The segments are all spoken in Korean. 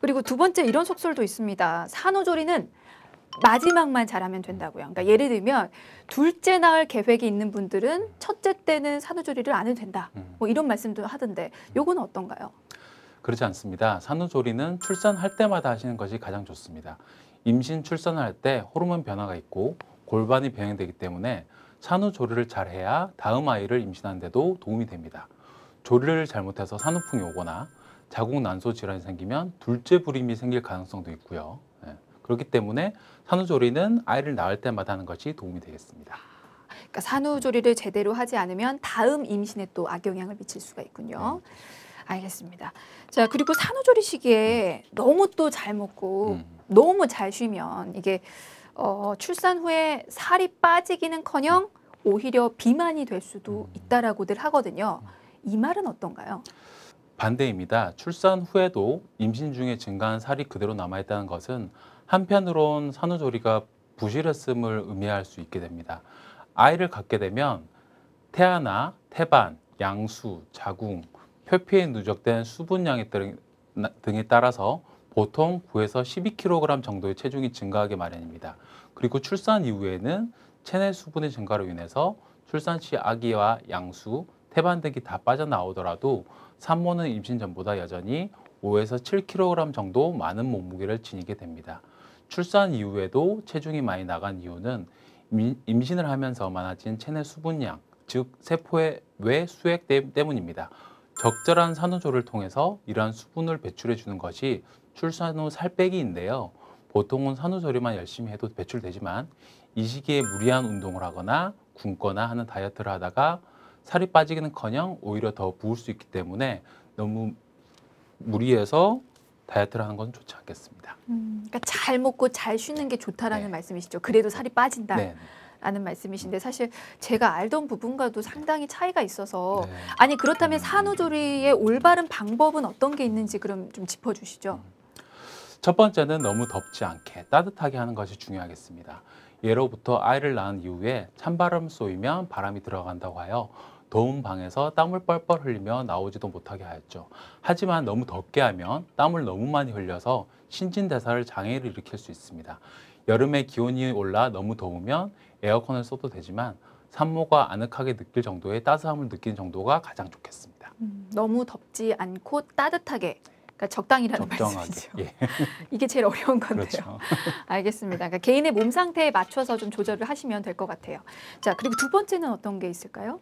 그리고 두 번째 이런 속설도 있습니다. 산후조리는 마지막만 잘하면 된다고요. 그러니까 예를 들면 둘째 낳을 계획이 있는 분들은 첫째 때는 산후조리를 안 해도 된다. 음. 뭐 이런 말씀도 하던데 요거는 어떤가요? 그렇지 않습니다. 산후조리는 출산할 때마다 하시는 것이 가장 좋습니다. 임신 출산할 때 호르몬 변화가 있고 골반이 병행되기 때문에 산후조리를 잘해야 다음 아이를 임신하는데도 도움이 됩니다. 조리를 잘못해서 산후풍이 오거나 자궁 난소 질환이 생기면 둘째 불임이 생길 가능성도 있고요. 네. 그렇기 때문에 산후조리는 아이를 낳을 때마다 하는 것이 도움이 되겠습니다. 그러니까 산후조리를 제대로 하지 않으면 다음 임신에 또 악영향을 미칠 수가 있군요. 네. 알겠습니다. 자 그리고 산후조리 시기에 너무 또 잘 먹고 음. 너무 잘 쉬면 이게 어, 출산 후에 살이 빠지기는커녕 오히려 비만이 될 수도 음. 있다라고들 하거든요. 음. 이 말은 어떤가요? 반대입니다. 출산 후에도 임신 중에 증가한 살이 그대로 남아있다는 것은 한편으론 산후조리가 부실했음을 의미할 수 있게 됩니다. 아이를 갖게 되면 태아나 태반, 양수, 자궁, 표피에 누적된 수분량 등에 따라서 보통 9에서 12kg 정도의 체중이 증가하게 마련입니다. 그리고 출산 이후에는 체내 수분의 증가로 인해서 출산 시 아기와 양수, 태반 등이 다 빠져나오더라도 산모는 임신 전보다 여전히 5에서 7kg 정도 많은 몸무게를 지니게 됩니다. 출산 이후에도 체중이 많이 나간 이유는 임신을 하면서 많아진 체내 수분량, 즉 세포의 외 수액 때문입니다. 적절한 산후조를 통해서 이러한 수분을 배출해 주는 것이 출산 후 살 빼기인데요. 보통은 산후조리만 열심히 해도 배출되지만 이 시기에 무리한 운동을 하거나 굶거나 하는 다이어트를 하다가 살이 빠지기는커녕 오히려 더 부을 수 있기 때문에 너무 무리해서 다이어트를 하는 건 좋지 않겠습니다. 음, 그러니까 잘 먹고 잘 쉬는 게 좋다라는 네. 말씀이시죠. 그래도 살이 빠진다. 네. 라는 네. 말씀이신데 사실 제가 알던 부분과도 상당히 차이가 있어서 네. 아니 그렇다면 산후조리의 올바른 방법은 어떤 게 있는지 그럼 좀 짚어주시죠. 음. 첫 번째는 너무 덥지 않게 따뜻하게 하는 것이 중요하겠습니다. 예로부터 아이를 낳은 이후에 찬바람 쏘이면 바람이 들어간다고 하여 더운 방에서 땀을 뻘뻘 흘리며 나오지도 못하게 하였죠. 하지만 너무 덥게 하면 땀을 너무 많이 흘려서 신진대사를 장애를 일으킬 수 있습니다. 여름에 기온이 올라 너무 더우면 에어컨을 써도 되지만 산모가 아늑하게 느낄 정도의 따스함을 느낀 정도가 가장 좋겠습니다. 음, 너무 덥지 않고 따뜻하게 그러니까 적당이라는 적당하게, 말씀이죠. 예. 이게 제일 어려운 건데요. 그렇죠. 알겠습니다. 그러니까 개인의 몸 상태에 맞춰서 좀 조절을 하시면 될 것 같아요. 자, 그리고 두 번째는 어떤 게 있을까요?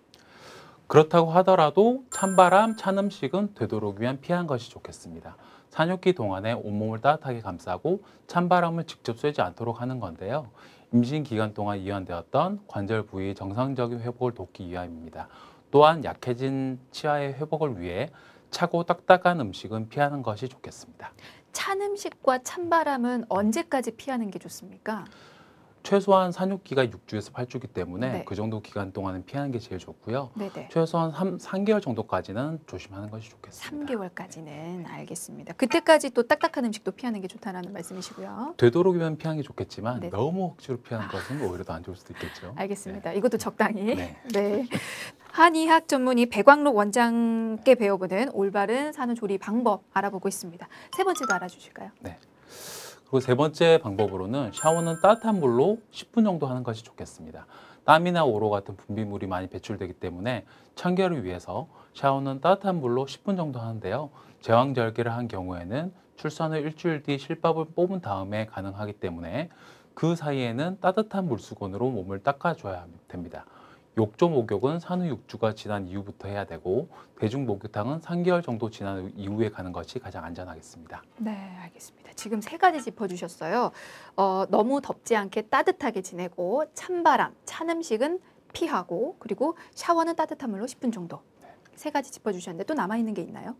그렇다고 하더라도 찬바람, 찬 음식은 되도록 위한 피한 것이 좋겠습니다. 산욕기 동안에 온몸을 따뜻하게 감싸고 찬바람을 직접 쐬지 않도록 하는 건데요. 임신 기간 동안 이완되었던 관절 부위의 정상적인 회복을 돕기 위함입니다. 또한 약해진 치아의 회복을 위해 차고 딱딱한 음식은 피하는 것이 좋겠습니다. 찬 음식과 찬바람은 언제까지 피하는 게 좋습니까? 최소한 산후기가 6주에서 8주기 때문에 네. 그 정도 기간 동안은 피하는 게 제일 좋고요. 네네. 최소한 3, 3개월 정도까지는 조심하는 것이 좋겠습니다. 3개월까지는 네. 알겠습니다. 그때까지 또 딱딱한 음식도 피하는 게 좋다는 말씀이시고요. 되도록이면 피하는 게 좋겠지만 네네. 너무 억지로 피하는 것은 오히려 더 안 좋을 수도 있겠죠. 알겠습니다. 네. 이것도 적당히. 네. 네. 한의학 전문의 백광록 원장께 배워보는 올바른 산후조리 방법 알아보고 있습니다. 세 번째도 알아주실까요? 네. 그리고 세 번째 방법으로는 샤워는 따뜻한 물로 10분 정도 하는 것이 좋겠습니다. 땀이나 오로 같은 분비물이 많이 배출되기 때문에 청결을 위해서 샤워는 따뜻한 물로 10분 정도 하는데요. 제왕절개를 한 경우에는 출산을 일주일 뒤 실밥을 뽑은 다음에 가능하기 때문에 그 사이에는 따뜻한 물수건으로 몸을 닦아줘야 됩니다. 욕조 목욕은 산후 6주가 지난 이후부터 해야 되고 대중 목욕탕은 3개월 정도 지난 이후에 가는 것이 가장 안전하겠습니다. 네, 알겠습니다. 지금 세 가지 짚어주셨어요. 어, 너무 덥지 않게 따뜻하게 지내고 찬바람, 찬 음식은 피하고 그리고 샤워는 따뜻한 물로 10분 정도. 네. 세 가지 짚어주셨는데 또 남아있는 게 있나요?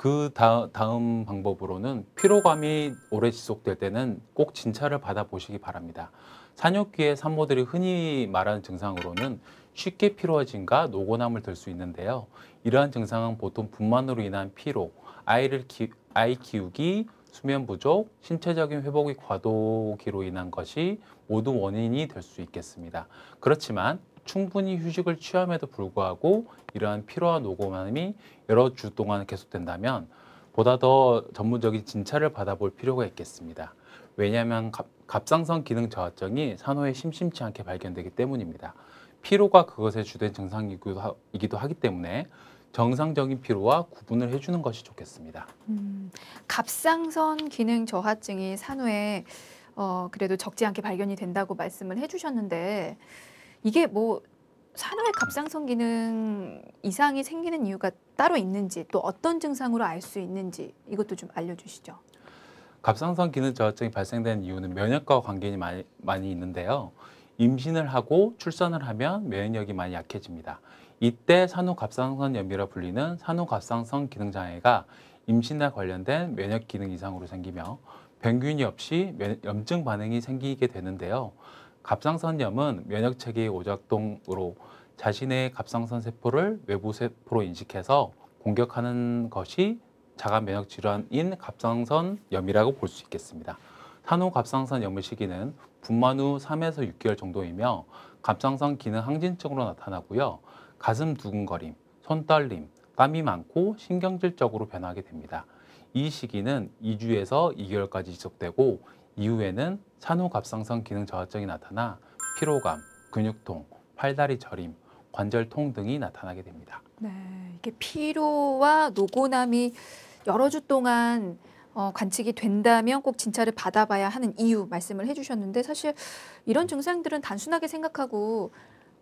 그 다, 음 방법으로는 피로감이 오래 지속될 때는 꼭 진찰을 받아보시기 바랍니다. 산욕기에 산모들이 흔히 말하는 증상으로는 쉽게 피로화진과 노곤함을 들 수 있는데요. 이러한 증상은 보통 분만으로 인한 피로, 아이를 기, 아이 키우기, 수면 부족, 신체적인 회복이 과도기로 인한 것이 모두 원인이 될 수 있겠습니다. 그렇지만 충분히 휴식을 취함에도 불구하고 이러한 피로와 노고감이 여러 주 동안 계속된다면 보다 더 전문적인 진찰을 받아볼 필요가 있겠습니다. 왜냐하면 갑, 상선 기능 저하증이 산후에 심심치 않게 발견되기 때문입니다. 피로가 그것의 주된 증상이기도 하기 때문에 정상적인 피로와 구분을 해주는 것이 좋겠습니다. 음, 갑상선 기능 저하증이 산후에 어, 그래도 적지 않게 발견이 된다고 말씀을 해주셨는데 이게 뭐 산후의 갑상선 기능 이상이 생기는 이유가 따로 있는지 또 어떤 증상으로 알 수 있는지 이것도 좀 알려주시죠. 갑상선 기능 저하증이 발생된 이유는 면역과 관계가 많이, 많이 있는데요. 임신을 하고 출산을 하면 면역력이 많이 약해집니다. 이때 산후갑상선염이라 불리는 산후갑상선 기능장애가 임신과 관련된 면역 기능 이상으로 생기며 병균이 없이 염증 반응이 생기게 되는데요. 갑상선염은 면역 체계의 오작동으로 자신의 갑상선 세포를 외부 세포로 인식해서 공격하는 것이 자가 면역 질환인 갑상선염이라고 볼 수 있겠습니다. 산후 갑상선 염의 시기는 분만 후 3에서 6개월 정도이며 갑상선 기능 항진증으로 나타나고요. 가슴 두근거림, 손떨림, 땀이 많고 신경질적으로 변하게 됩니다. 이 시기는 2주에서 2개월까지 지속되고 이후에는 산후갑상선 기능 저하증이 나타나 피로감, 근육통, 팔다리 저림, 관절통 등이 나타나게 됩니다. 네, 이게 피로와 노고남이 여러 주 동안 어, 관측이 된다면 꼭 진찰을 받아봐야 하는 이유 말씀을 해주셨는데 사실 이런 증상들은 단순하게 생각하고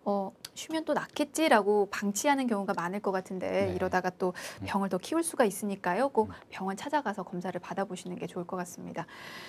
어, 쉬면 또 낫겠지라고 방치하는 경우가 많을 것 같은데 네. 이러다가 또 음. 병을 더 키울 수가 있으니까요. 꼭 음. 병원 찾아가서 검사를 받아보시는 게 좋을 것 같습니다.